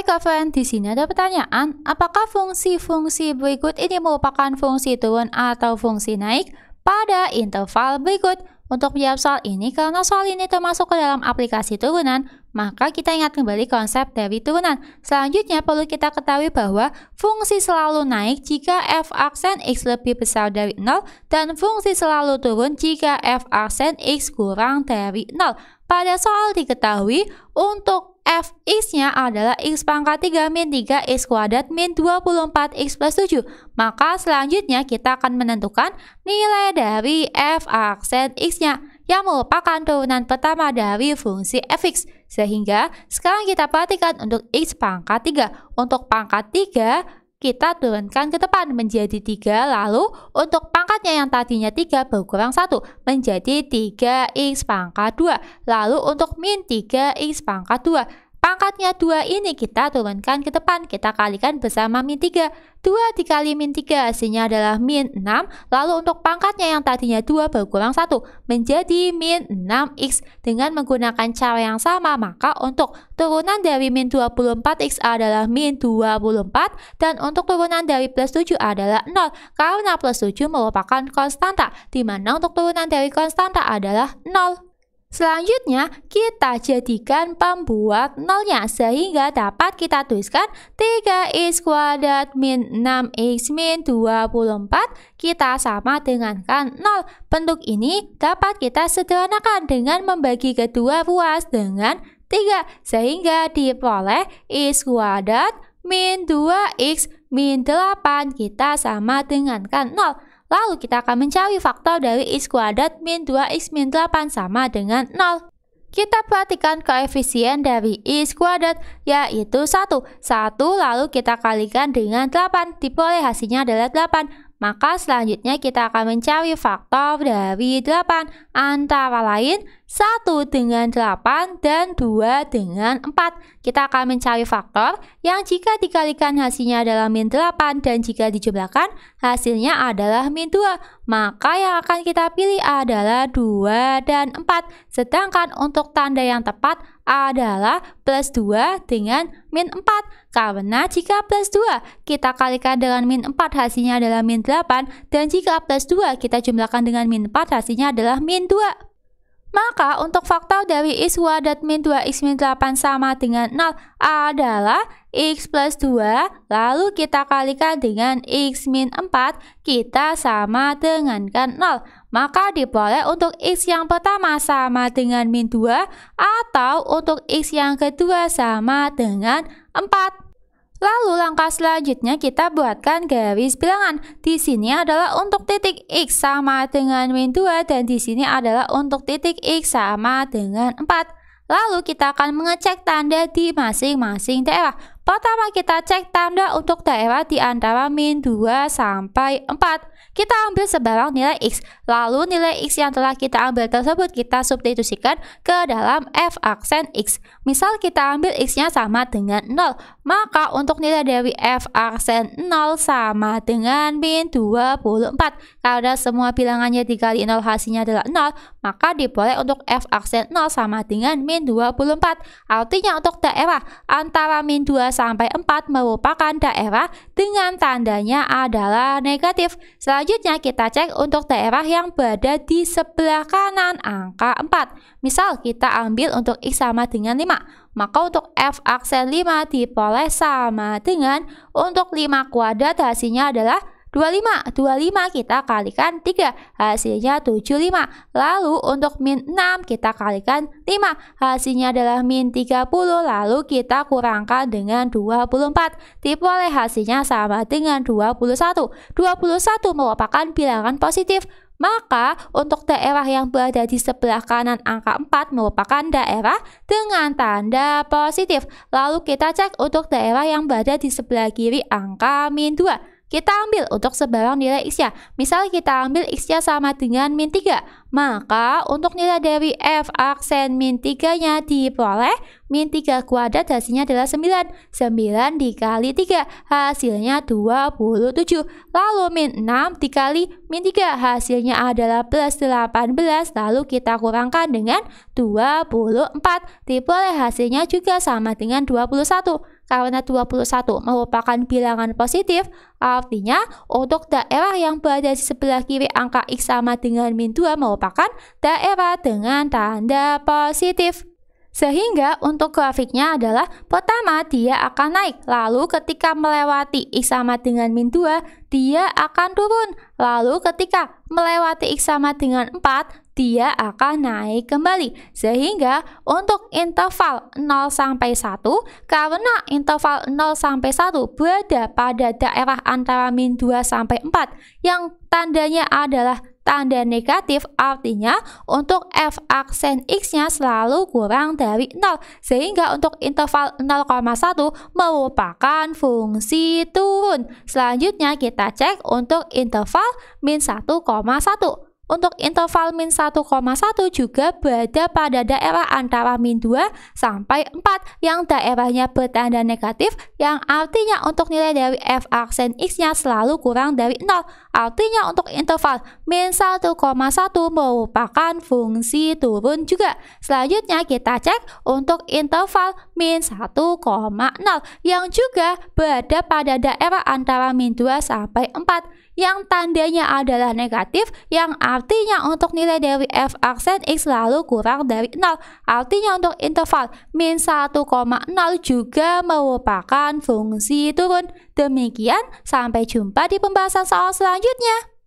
Hai kawan, di sini ada pertanyaan, apakah fungsi-fungsi berikut ini merupakan fungsi turun atau fungsi naik pada interval berikut? Untuk menjawab soal ini, karena soal ini termasuk ke dalam aplikasi turunan, maka kita ingat kembali konsep dari turunan. Selanjutnya perlu kita ketahui bahwa fungsi selalu naik jika f aksen x lebih besar dari 0 dan fungsi selalu turun jika f aksen x kurang dari 0. Pada soal diketahui, untuk fx-nya adalah x pangkat 3 min 3 x kuadrat min 24 x plus 7. Maka selanjutnya kita akan menentukan nilai dari f aksen x-nya yang merupakan turunan pertama dari fungsi fx. Sehingga sekarang kita perhatikan untuk x pangkat 3. Untuk pangkat 3, kita turunkan ke depan menjadi 3, lalu untuk pangkatnya yang tadinya 3 berkurang 1 menjadi 3x pangkat 2, lalu untuk min 3x pangkat 2. Pangkatnya 2 ini kita turunkan ke depan, kita kalikan bersama min 3. 2 dikali min 3 hasilnya adalah min 6, lalu untuk pangkatnya yang tadinya 2 berkurang 1, menjadi min 6x. Dengan menggunakan cara yang sama, maka untuk turunan dari min 24x adalah min 24, dan untuk turunan dari plus 7 adalah 0, karena plus 7 merupakan konstanta, di mana untuk turunan dari konstanta adalah 0. Selanjutnya, kita jadikan pembuat nolnya sehingga dapat kita tuliskan 3x kuadrat min 6x min 24 kita sama dengan kan 0. Bentuk ini dapat kita sederhanakan dengan membagi kedua ruas dengan 3 sehingga diperoleh x kuadrat min 2x min 8 kita sama dengan kan 0. Lalu kita akan mencari faktor dari x kuadrat min 2x min 8 sama dengan 0. Kita perhatikan koefisien dari x kuadrat yaitu 1. 1 lalu kita kalikan dengan 8. Diperoleh hasilnya adalah 8. Maka selanjutnya kita akan mencari faktor dari 8 antara lain 1 dengan 8 dan 2 dengan 4. Kita akan mencari faktor yang jika dikalikan hasilnya adalah min 8 dan jika dijumlahkan hasilnya adalah min 2 maka yang akan kita pilih adalah 2 dan 4. Sedangkan untuk tanda yang tepat adalah plus 2 dengan min 4. Karena jika plus 2 kita kalikan dengan min 4 hasilnya adalah min 8 dan jika plus 2 kita jumlahkan dengan min 4 hasilnya adalah min 2. Maka untuk faktor dari x kuadrat min 2x min 8 sama dengan 0 adalah x plus 2 lalu kita kalikan dengan x min 4 kita sama dengan kan 0. Maka diperoleh untuk x yang pertama sama dengan min 2 atau untuk x yang kedua sama dengan 4. Lalu langkah selanjutnya kita buatkan garis bilangan. Di sini adalah untuk titik X sama dengan min 2 dan di sini adalah untuk titik X sama dengan 4. Lalu kita akan mengecek tanda di masing-masing daerah. Pertama kita cek tanda untuk daerah di antara min 2 sampai 4. Kita ambil sebarang nilai X, lalu nilai X yang telah kita ambil tersebut kita substitusikan ke dalam F aksen X. Misal kita ambil X-nya sama dengan 0, maka untuk nilai dari F aksen 0 sama dengan min 24. Karena semua bilangannya dikali 0 hasilnya adalah 0, maka diperoleh untuk F aksen 0 sama dengan min 24. Artinya untuk daerah antara min 2 sampai 4 merupakan daerah dengan tandanya adalah negatif. Selanjutnya kita cek untuk daerah yang berada di sebelah kanan angka 4. Misal kita ambil untuk X sama dengan 5. Maka untuk F aksen 5 diperoleh sama dengan untuk 5 kuadrat hasilnya adalah 25, 25 kita kalikan 3, hasilnya 75. Lalu untuk min 6 kita kalikan 5, hasilnya adalah min 30, lalu kita kurangkan dengan 24. Diperoleh hasilnya sama dengan 21. 21 merupakan bilangan positif. Maka untuk daerah yang berada di sebelah kanan angka 4 merupakan daerah dengan tanda positif. Lalu kita cek untuk daerah yang berada di sebelah kiri angka min 2. Kita ambil untuk sebarang nilai X-nya. Misal kita ambil X-nya sama dengan min 3. Maka untuk nilai dari F aksen min 3-nya diperoleh min 3 kuadrat hasilnya adalah 9. 9 dikali 3 hasilnya 27. Lalu min 6 dikali min 3 hasilnya adalah plus 18. Lalu kita kurangkan dengan 24. Diperoleh hasilnya juga sama dengan 21 karena 21 merupakan bilangan positif, artinya untuk daerah yang berada di sebelah kiri angka X sama dengan min 2 merupakan daerah dengan tanda positif. Sehingga untuk grafiknya adalah pertama dia akan naik, lalu ketika melewati X sama dengan min 2, dia akan turun. Lalu ketika melewati x sama dengan 4, dia akan naik kembali. Sehingga untuk interval 0 sampai 1, karena interval 0 sampai 1 berada pada daerah antara min 2 sampai 4, yang tandanya adalah Tanda negatif artinya untuk f aksen x-nya selalu kurang dari 0, sehingga untuk interval 0,1 merupakan fungsi turun. Selanjutnya kita cek untuk interval min 1,1. Untuk interval min 1,1 juga berada pada daerah antara min 2 sampai 4 yang daerahnya bertanda negatif yang artinya untuk nilai dari f aksen x-nya selalu kurang dari 0. Artinya untuk interval min 1,1 merupakan fungsi turun juga. Selanjutnya kita cek untuk interval min 1,0 yang juga berada pada daerah antara min 2 sampai 4 yang tandanya adalah negatif yang artinya untuk nilai dari f aksen x lalu kurang dari 0. Artinya untuk interval min 1,0 juga merupakan fungsi turun. Demikian, sampai jumpa di pembahasan soal selanjutnya.